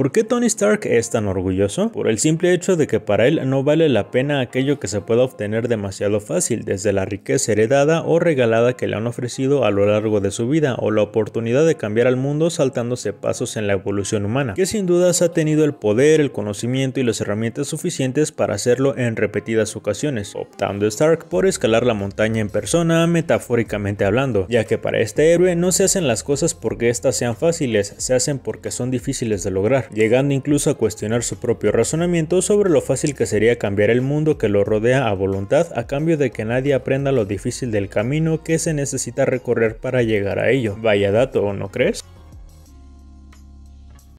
¿Por qué Tony Stark es tan orgulloso? Por el simple hecho de que para él no vale la pena aquello que se pueda obtener demasiado fácil, desde la riqueza heredada o regalada que le han ofrecido a lo largo de su vida, o la oportunidad de cambiar al mundo saltándose pasos en la evolución humana, que sin dudas ha tenido el poder, el conocimiento y las herramientas suficientes para hacerlo en repetidas ocasiones, optando Stark por escalar la montaña en persona, metafóricamente hablando, ya que para este héroe no se hacen las cosas porque éstas sean fáciles, se hacen porque son difíciles de lograr llegando incluso a cuestionar su propio razonamiento sobre lo fácil que sería cambiar el mundo que lo rodea a voluntad a cambio de que nadie aprenda lo difícil del camino que se necesita recorrer para llegar a ello. Vaya dato, ¿no crees?